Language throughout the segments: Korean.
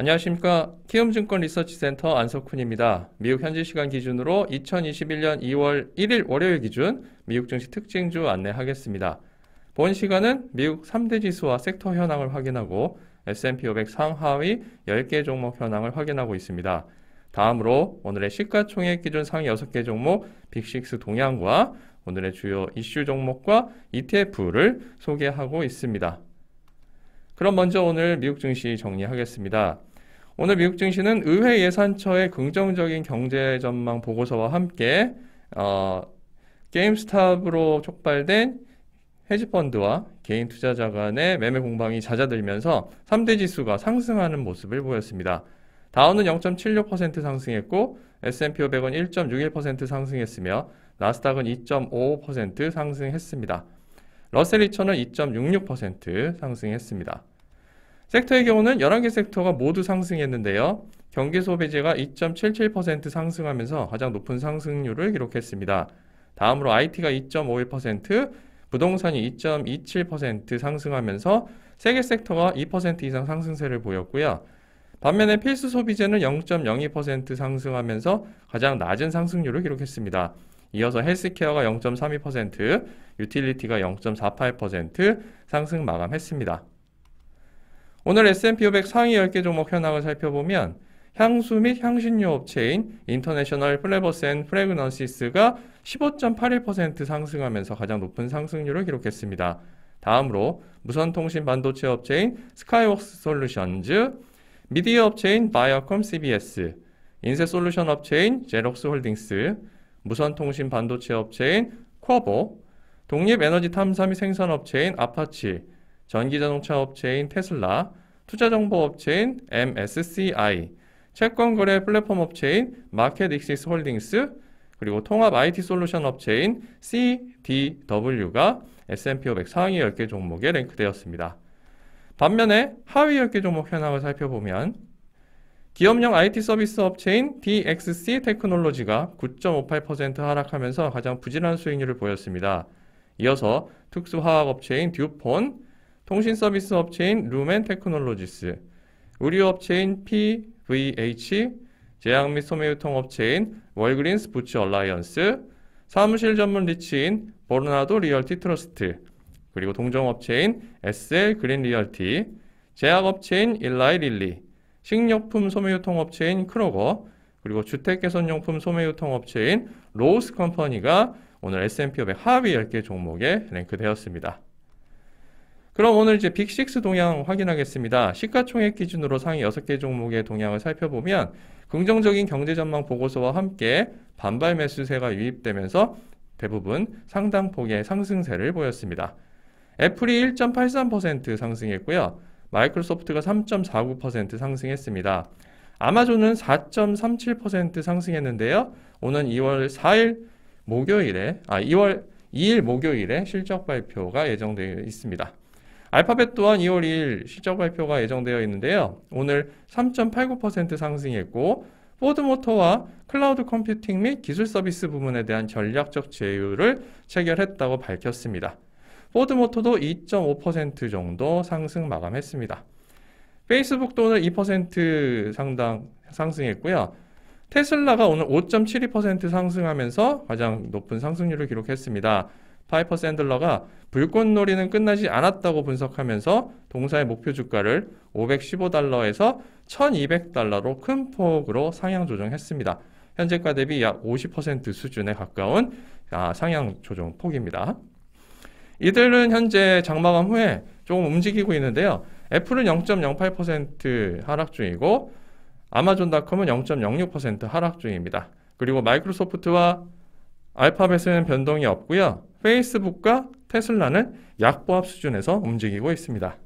안녕하십니까. 키움증권 리서치센터 안석훈입니다. 미국 현지 시간 기준으로 2021년 2월 1일 월요일 기준 미국 증시 특징주 안내하겠습니다. 본 시간은 미국 3대 지수와 섹터 현황을 확인하고 S&P 500 상하위 10개 종목 현황을 확인하고 있습니다. 다음으로 오늘의 시가총액 기준 상위 6개 종목 빅식스 동향과 오늘의 주요 이슈 종목과 ETF를 소개하고 있습니다. 그럼 먼저 오늘 미국 증시 정리하겠습니다. 오늘 미국 증시는 의회 예산처의 긍정적인 경제 전망 보고서와 함께 어, 게임스탑으로 촉발된 헤지펀드와 개인 투자자 간의 매매 공방이 잦아들면서 3대 지수가 상승하는 모습을 보였습니다. 다우는 0.76% 상승했고 S&P 500은 1.61% 상승했으며 나스닥은 2.55% 상승했습니다. 러셀 2000은 2.66% 상승했습니다. 섹터의 경우는 11개 섹터가 모두 상승했는데요. 경기 소비재가 2.77% 상승하면서 가장 높은 상승률을 기록했습니다. 다음으로 IT가 2.51%, 부동산이 2.27% 상승하면서 세 개 섹터가 2% 이상 상승세를 보였고요. 반면에 필수 소비재는 0.02% 상승하면서 가장 낮은 상승률을 기록했습니다. 이어서 헬스케어가 0.32%, 유틸리티가 0.48% 상승 마감했습니다. 오늘 S&P 500 상위 10개 종목 현황을 살펴보면 향수 및 향신료 업체인 인터내셔널 플래버스앤 프레그넌시스가 15.81% 상승하면서 가장 높은 상승률을 기록했습니다. 다음으로 무선통신 반도체 업체인 스카이웍스 솔루션즈, 미디어 업체인 바이어컴 CBS, 인쇄 솔루션 업체인 제록스 홀딩스, 무선통신 반도체 업체인 쿼보, 독립에너지 탐사 및 생산 업체인 아파치, 전기자동차 업체인 테슬라, 투자정보 업체인 MSCI, 채권거래 플랫폼 업체인 마켓익시스 홀딩스, 그리고 통합 IT 솔루션 업체인 CDW가 S&P 500 상위 10개 종목에 랭크되었습니다. 반면에 하위 10개 종목 현황을 살펴보면 기업용 IT 서비스 업체인 DXC 테크놀로지가 9.58% 하락하면서 가장 부진한 수익률을 보였습니다. 이어서 특수화학 업체인 듀폰, 통신 서비스 업체인 루멘 테크놀로지스, 의류 업체인 PVH, 제약 및 소매유통 업체인 월그린스 부츠 얼라이언스, 사무실 전문 리치인 보르나도 리얼티 트러스트, 그리고 동종업체인 SL 그린 리얼티, 제약업체인 일라이 릴리, 식료품 소매유통 업체인 크로거, 그리고 주택개선용품 소매유통 업체인 로우스 컴퍼니가 오늘 S&P 500 하위 10개 종목에 랭크되었습니다. 그럼 오늘 이제 빅6 동향 확인하겠습니다. 시가총액 기준으로 상위 6개 종목의 동향을 살펴보면 긍정적인 경제 전망 보고서와 함께 반발 매수세가 유입되면서 대부분 상당폭의 상승세를 보였습니다. 애플이 1.83% 상승했고요. 마이크로소프트가 3.49% 상승했습니다. 아마존은 4.37% 상승했는데요. 오는 2월 4일 목요일에 아 2월 2일 목요일에 실적 발표가 예정되어 있습니다. 알파벳 또한 2월 2일 실적 발표가 예정되어 있는데요. 오늘 3.89% 상승했고 포드 모터와 클라우드 컴퓨팅 및 기술 서비스 부문에 대한 전략적 제휴를 체결했다고 밝혔습니다. 포드 모터도 2.5% 정도 상승 마감했습니다. 페이스북도 오늘 2% 상당 상승했고요. 테슬라가 오늘 5.72% 상승하면서 가장 높은 상승률을 기록했습니다. 파이퍼 샌들러가 불꽃놀이는 끝나지 않았다고 분석하면서 동사의 목표 주가를 515달러에서 1200달러로 큰 폭으로 상향 조정했습니다. 현재가 대비 약 50% 수준에 가까운 아, 상향 조정 폭입니다. 이들은 현재 장마감 후에 조금 움직이고 있는데요. 애플은 0.08% 하락 중이고 아마존닷컴은 0.06% 하락 중입니다. 그리고 마이크로소프트와 알파벳은 변동이 없고요. 페이스북과 테슬라는 약보합 수준에서 움직이고 있습니다.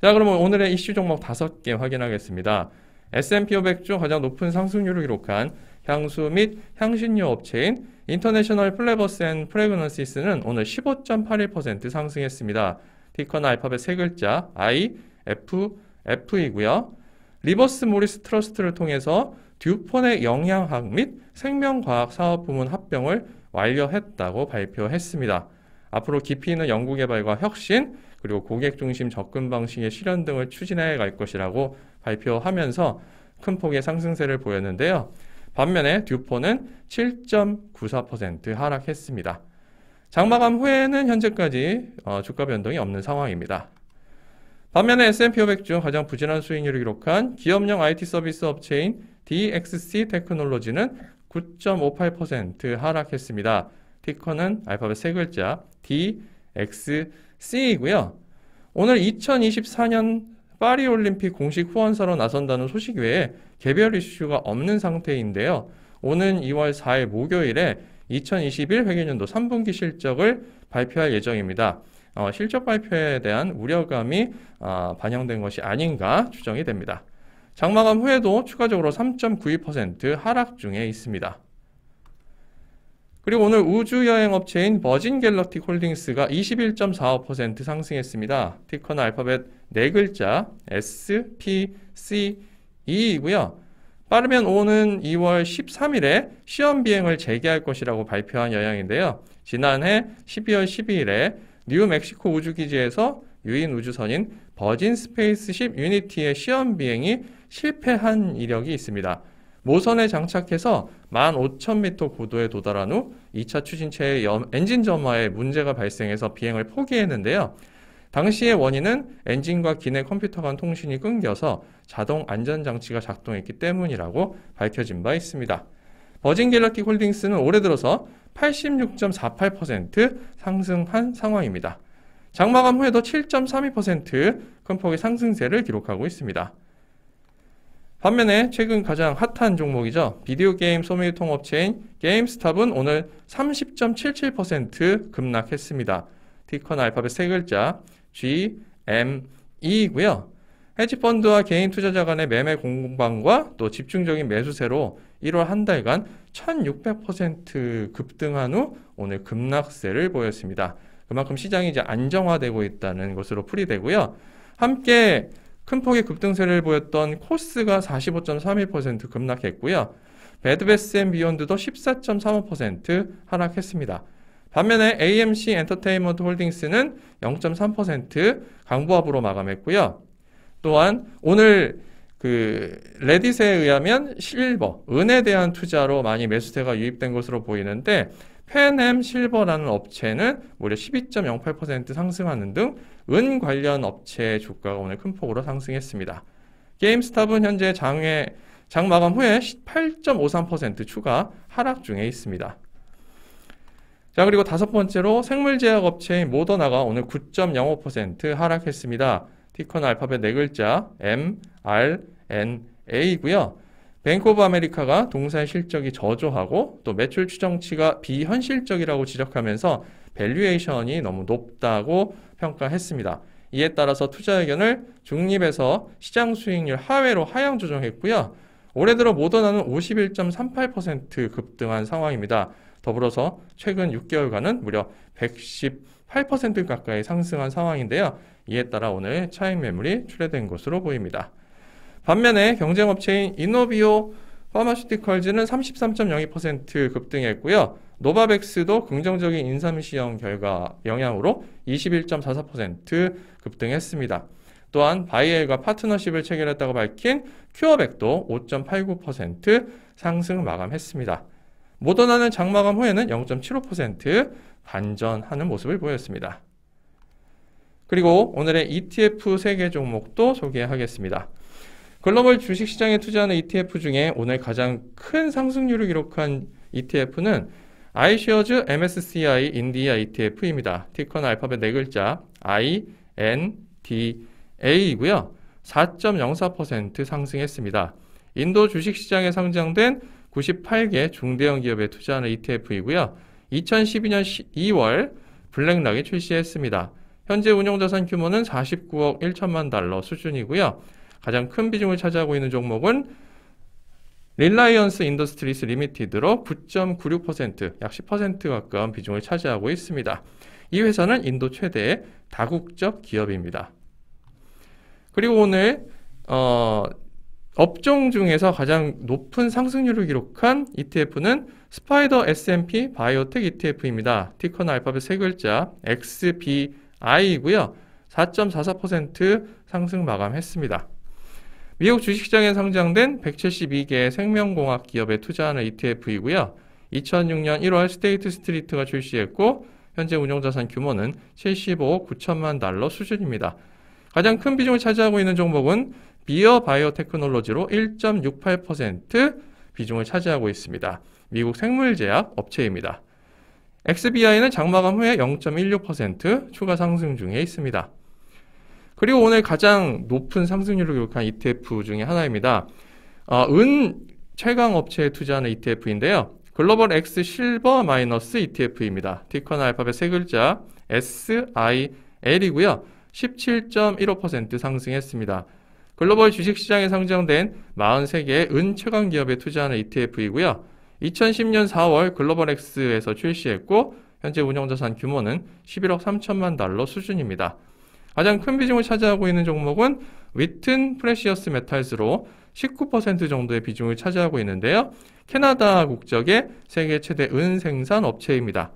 자 그러면 오늘의 이슈 종목 5개 확인하겠습니다. S&P 500 중 가장 높은 상승률을 기록한 향수 및 향신료 업체인 인터내셔널 플레버스 앤 프레그넌시스는 오늘 15.81% 상승했습니다. 티커나 알파벳 세 글자 I, F, F이고요. 리버스 모리스 트러스트를 통해서 듀폰의 영양학 및 생명과학 사업 부문 합병을 완료했다고 발표했습니다. 앞으로 깊이 있는 연구개발과 혁신 그리고 고객 중심 접근 방식의 실현 등을 추진해 갈 것이라고 발표하면서 큰 폭의 상승세를 보였는데요. 반면에 듀포는 7.94% 하락했습니다. 장마감 후에는 현재까지 어, 주가 변동이 없는 상황입니다. 반면에 S&P 500 중 가장 부진한 수익률을 기록한 기업용 IT 서비스 업체인 DXC 테크놀로지는 9.58% 하락했습니다. 티커는 알파벳 세 글자 DXC이고요. 오늘 2024년 파리올림픽 공식 후원사로 나선다는 소식 외에 개별 이슈가 없는 상태인데요. 오는 2월 4일 목요일에 2021 회계년도 3분기 실적을 발표할 예정입니다. 어, 실적 발표에 대한 우려감이 어, 반영된 것이 아닌가 추정이 됩니다. 장마감 후에도 추가적으로 3.92% 하락 중에 있습니다. 그리고 오늘 우주여행 업체인 버진 갤럭틱 홀딩스가 21.45% 상승했습니다. 티커나 알파벳 네 글자 SPCE이고요. 빠르면 오는 2월 13일에 시험 비행을 재개할 것이라고 발표한 여행인데요. 지난해 12월 12일에 뉴멕시코 우주기지에서 유인 우주선인 버진 스페이스십 유니티의 시험 비행이 실패한 이력이 있습니다. 모선에 장착해서 15,000m 고도에 도달한 후 2차 추진체의 엔진 점화에 문제가 발생해서 비행을 포기했는데요. 당시의 원인은 엔진과 기내 컴퓨터 간 통신이 끊겨서 자동 안전장치가 작동했기 때문이라고 밝혀진 바 있습니다. 버진 갤럭틱 홀딩스는 올해 들어서 86.48% 상승한 상황입니다. 장마감 후에도 7.32%큰 폭의 상승세를 기록하고 있습니다. 반면에 최근 가장 핫한 종목이죠. 비디오 게임 소매 유통 업체인 게임스탑은 오늘 30.77% 급락했습니다. 티커는 알파벳 세 글자 G, M, E이고요. 헤지펀드와 개인 투자자 간의 매매 공방과 또 집중적인 매수세로 1월 한 달간 1600% 급등한 후 오늘 급락세를 보였습니다. 그만큼 시장이 이제 안정화되고 있다는 것으로 풀이되고요. 함께 큰 폭의 급등세를 보였던 코스가 45.31% 급락했고요. 배드베스앤 비욘드도 14.35% 하락했습니다. 반면에 AMC 엔터테인먼트 홀딩스는 0.3% 강보합으로 마감했고요. 또한 오늘 그 레딧에 의하면 실버, 은에 대한 투자로 많이 매수세가 유입된 것으로 보이는데 페넴 실버라는 업체는 무려 12.08% 상승하는 등 은 관련 업체의 주가가 오늘 큰 폭으로 상승했습니다. 게임스탑은 현재 장외 장 마감 후에 18.53% 추가 하락 중에 있습니다. 자, 그리고 다섯 번째로 생물 제약 업체인 모더나가 오늘 9.05% 하락했습니다. 티커는 알파벳 네 글자 M, R, N, A고요. 뱅크 오브 아메리카가 동사의 실적이 저조하고 또 매출 추정치가 비현실적이라고 지적하면서 밸류에이션이 너무 높다고 평가했습니다. 이에 따라서 투자 의견을 중립에서 시장 수익률 하회로 하향 조정했고요. 올해 들어 모더나는 51.38% 급등한 상황입니다. 더불어서 최근 6개월간은 무려 118% 가까이 상승한 상황인데요. 이에 따라 오늘 차익 매물이 출회된 것으로 보입니다. 반면에 경쟁업체인 이노비오 파마슈티컬즈는 33.02% 급등했고요. 노바백스도 긍정적인 인삼시험 결과 영향으로 21.44% 급등했습니다. 또한 바이엘과 파트너십을 체결했다고 밝힌 큐어백도 5.89% 상승 마감했습니다. 모더나는 장마감 후에는 0.75% 반전하는 모습을 보였습니다. 그리고 오늘의 ETF 3개 종목도 소개하겠습니다. 글로벌 주식시장에 투자하는 ETF 중에 오늘 가장 큰 상승률을 기록한 ETF는 iShares MSCI 인디아 ETF입니다. 티커는 알파벳 네 글자 INDA이고요. 4.04% 상승했습니다. 인도 주식시장에 상장된 98개 중대형 기업에 투자하는 ETF이고요. 2012년 2월 블랙락에 출시했습니다. 현재 운용자산 규모는 49억 1천만 달러 수준이고요. 가장 큰 비중을 차지하고 있는 종목은 릴라이언스 인더스트리스 리미티드로 9.96%, 약 10% 가까운 비중을 차지하고 있습니다. 이 회사는 인도 최대의 다국적 기업입니다. 그리고 오늘 어, 업종 중에서 가장 높은 상승률을 기록한 ETF는 스파이더 S&P 바이오텍 ETF입니다. 티커는 알파벳 세 글자 XBI이고요. 4.44% 상승 마감했습니다. 미국 주식시장에 상장된 172개의 생명공학 기업에 투자하는 ETF이고요. 2006년 1월 스테이트 스트리트가 출시했고 현재 운용자산 규모는 75억 9천만 달러 수준입니다. 가장 큰 비중을 차지하고 있는 종목은 비어 바이오테크놀로지로 1.68% 비중을 차지하고 있습니다. 미국 생물제약 업체입니다. XBI는 장마감 후에 0.16% 추가 상승 중에 있습니다. 그리고 오늘 가장 높은 상승률을 기록한 ETF 중의 하나입니다. 어, 은 최강 업체에 투자하는 ETF인데요. 글로벌 X 실버 마이너스 ETF입니다. 티커나 알파벳 세 글자 SIL이고요. 17.15% 상승했습니다. 글로벌 주식시장에 상장된 43개의 은 최강 기업에 투자하는 ETF이고요. 2010년 4월 글로벌 X에서 출시했고 현재 운영자산 규모는 11억 3천만 달러 수준입니다. 가장 큰 비중을 차지하고 있는 종목은 위튼 프레시어스 메탈스로 19% 정도의 비중을 차지하고 있는데요. 캐나다 국적의 세계 최대 은 생산 업체입니다.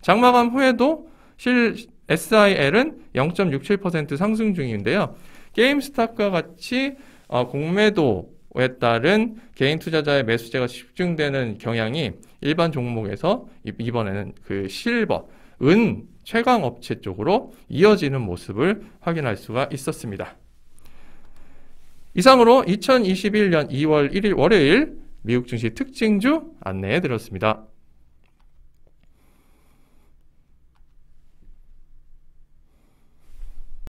장마감 후에도 실 SIL은 0.67% 상승 중인데요. 게임스탑과 같이 어, 공매도에 따른 개인 투자자의 매수세가 집중되는 경향이 일반 종목에서 이번에는 그 실버 은 최강 업체 쪽으로 이어지는 모습을 확인할 수가 있었습니다. 이상으로 2021년 2월 1일 월요일 미국 증시 특징주 안내해 드렸습니다.